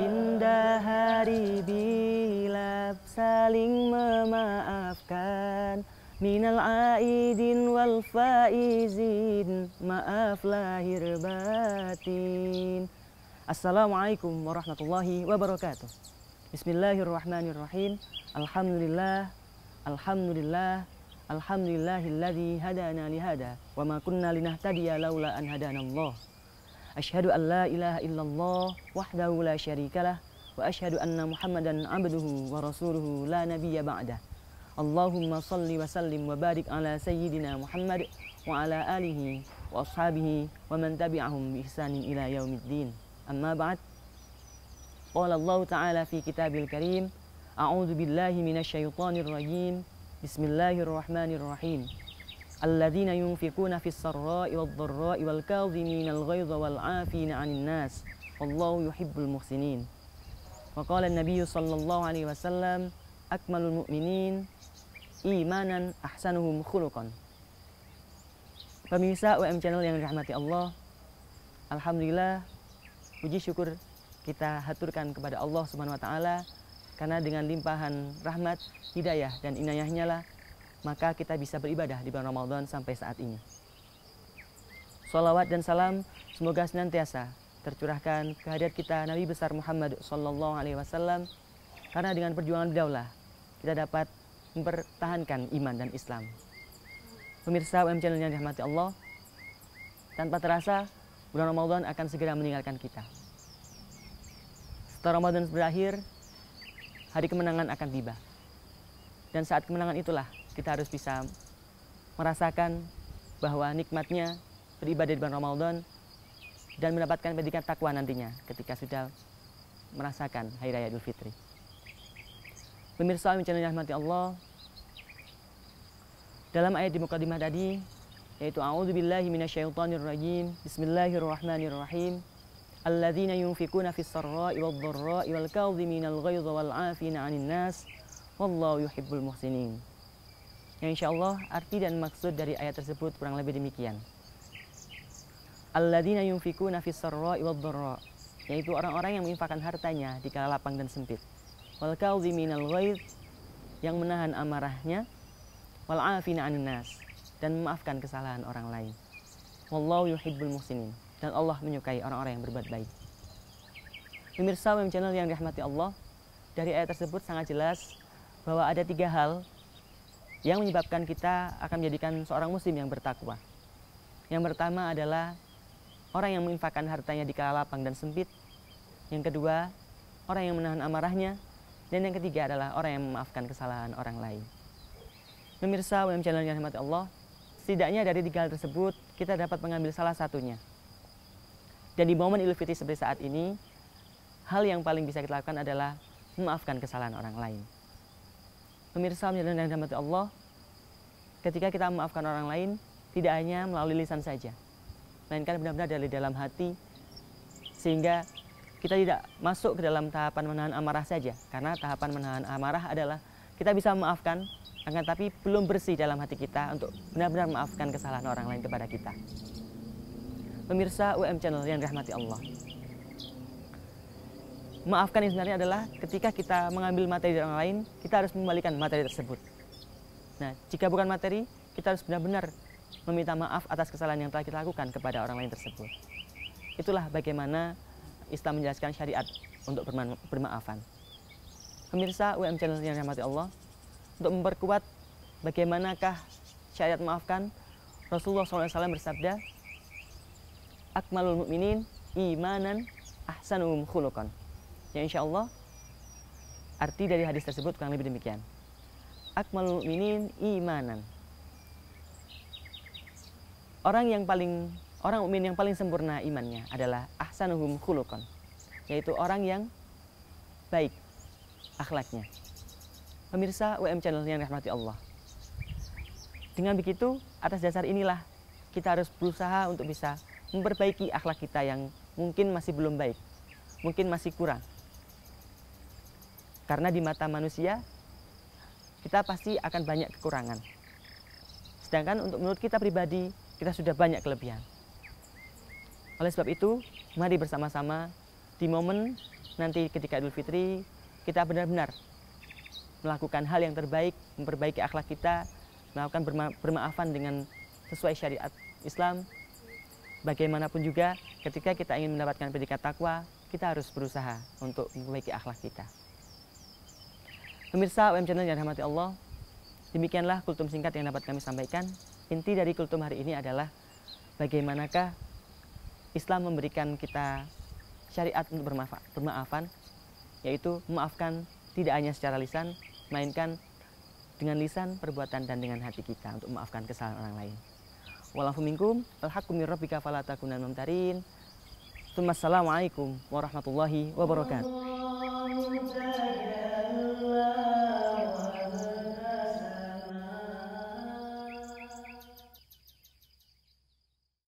Indah hari bila saling memaafkan Minal aidin wal faizin Maaf lahir batin Assalamualaikum warahmatullahi wabarakatuh Bismillahirrahmanirrahim Alhamdulillah Alhamdulillah Alhamdulillahilladzi hadana lihada wa ma kunna linahtadiya laula an hadanallah. Asyhadu an la ilaha illallah wahdahu la syarikalah wa asyhadu anna Muhammadan abduhu wa rasuluhu la nabiyya ba'dah. Allahumma salli wa sallim wa barik ala sayyidina Muhammad wa ala alihi wa ashabihi wa man tabi'ahum bi ihsanin ila yaumiddin. Amma ba'd. Qala Allah Ta'ala fi kitabil karim, A'udzu billahi minasyaitonir rajim. Bismillahirrahmanirrahim. Alladzina yunfikuna fis sarra'i wal dharra'i wal kadhimin al ghaidha wal 'afina 'anil nas. Wallahu yuhibbul muhsinin. Wa qala an sallallahu alaihi wasallam akmalul mu'minin imanan ahsanuhum khuluqan. Pemirsa UM Channel yang dirahmati Allah, alhamdulillah puji syukur kita haturkan kepada Allah Subhanahu taala karena dengan limpahan rahmat, hidayah, dan inayahnya lah, maka kita bisa beribadah di bulan Ramadan sampai saat ini. Salawat dan salam semoga senantiasa tercurahkan kehadirat kita Nabi besar Muhammad Sallallahu Alaihi Wasallam karena dengan perjuangan beliaulah kita dapat mempertahankan iman dan Islam. Pemirsa UM Channel yang dirahmati Allah, tanpa terasa bulan Ramadan akan segera meninggalkan kita. Setelah Ramadan berakhir, hari kemenangan akan tiba. Dan saat kemenangan itulah kita harus bisa merasakan bahwa nikmatnya beribadah di bulan Ramadan dan mendapatkan pendidikan takwa nantinya ketika sudah merasakan Hari Raya Idul Fitri. Pemirsa yang dirahmati Allah, dalam ayat di mukadimah tadi yaitu A'udzu billahi Bismillahirrahmanirrahim alladzina yunfikuna fis sarra'i wad dharra'i wal kadhimina al ghaidha wal 'afina 'anil nas wallahu yuhibbul muhsinin. Yang insyaallah arti dan maksud dari ayat tersebut kurang lebih demikian. Alladzina yunfikuna fis sarra'i wad dharra' yaitu orang-orang yang menginfakkan hartanya di kala lapang dan sempit. Wal kadhimina al yang menahan amarahnya wal 'afina 'anil nas dan memaafkan kesalahan orang lain. Wallahu yuhibbul muhsinin dan Allah menyukai orang-orang yang berbuat baik. Pemirsa WM Channel yang dirahmati Allah, dari ayat tersebut sangat jelas bahwa ada tiga hal yang menyebabkan kita akan menjadikan seorang muslim yang bertakwa. Yang pertama adalah orang yang menginfakkan hartanya di kala lapang dan sempit. Yang kedua, orang yang menahan amarahnya. Dan yang ketiga adalah orang yang memaafkan kesalahan orang lain. Pemirsa WM Channel yang dirahmati Allah, setidaknya dari tiga hal tersebut kita dapat mengambil salah satunya – dan di momen Idul Fitri seperti saat ini, hal yang paling bisa kita lakukan adalah memaafkan kesalahan orang lain. Pemirsa yang dirahmati Allah, ketika kita memaafkan orang lain, tidak hanya melalui lisan saja, melainkan benar-benar dari dalam hati, sehingga kita tidak masuk ke dalam tahapan menahan amarah saja, karena tahapan menahan amarah adalah kita bisa memaafkan, akan tapi belum bersih dalam hati kita untuk benar-benar memaafkan kesalahan orang lain kepada kita pemirsa UM Channel yang dirahmati Allah. Maafkan yang sebenarnya adalah ketika kita mengambil materi dari orang lain, kita harus mengembalikan materi tersebut. Nah, jika bukan materi, kita harus benar-benar meminta maaf atas kesalahan yang telah kita lakukan kepada orang lain tersebut. Itulah bagaimana Islam menjelaskan syariat untuk berma bermaafan. Pemirsa UM Channel yang dirahmati Allah, untuk memperkuat bagaimanakah syariat maafkan, Rasulullah SAW bersabda, akmalul mu'minin imanan ahsanum khuluqan. Ya insya Allah arti dari hadis tersebut kurang lebih demikian. Akmalul mu'minin imanan. Orang yang paling orang mukmin yang paling sempurna imannya adalah ahsanuhum khuluqan, yaitu orang yang baik akhlaknya. Pemirsa UM Channel yang dirahmati Allah. Dengan begitu, atas dasar inilah kita harus berusaha untuk bisa memperbaiki akhlak kita yang mungkin masih belum baik, mungkin masih kurang. Karena di mata manusia, kita pasti akan banyak kekurangan. Sedangkan untuk menurut kita pribadi, kita sudah banyak kelebihan. Oleh sebab itu, mari bersama-sama di momen nanti ketika Idul Fitri, kita benar-benar melakukan hal yang terbaik, memperbaiki akhlak kita, melakukan bermaafan dengan sesuai syariat Islam, bagaimanapun juga ketika kita ingin mendapatkan pendidikan takwa, kita harus berusaha untuk memiliki akhlak kita. Pemirsa UM Channel yang dirahmati Allah, demikianlah kultum singkat yang dapat kami sampaikan. Inti dari kultum hari ini adalah bagaimanakah Islam memberikan kita syariat untuk bermaafan, yaitu memaafkan tidak hanya secara lisan, melainkan dengan lisan, perbuatan, dan dengan hati kita untuk memaafkan kesalahan orang lain. Walafu minkum alhaqqu min rabbika fala takunan mumtarin. Assalamualaikum warahmatullahi wabarakatuh.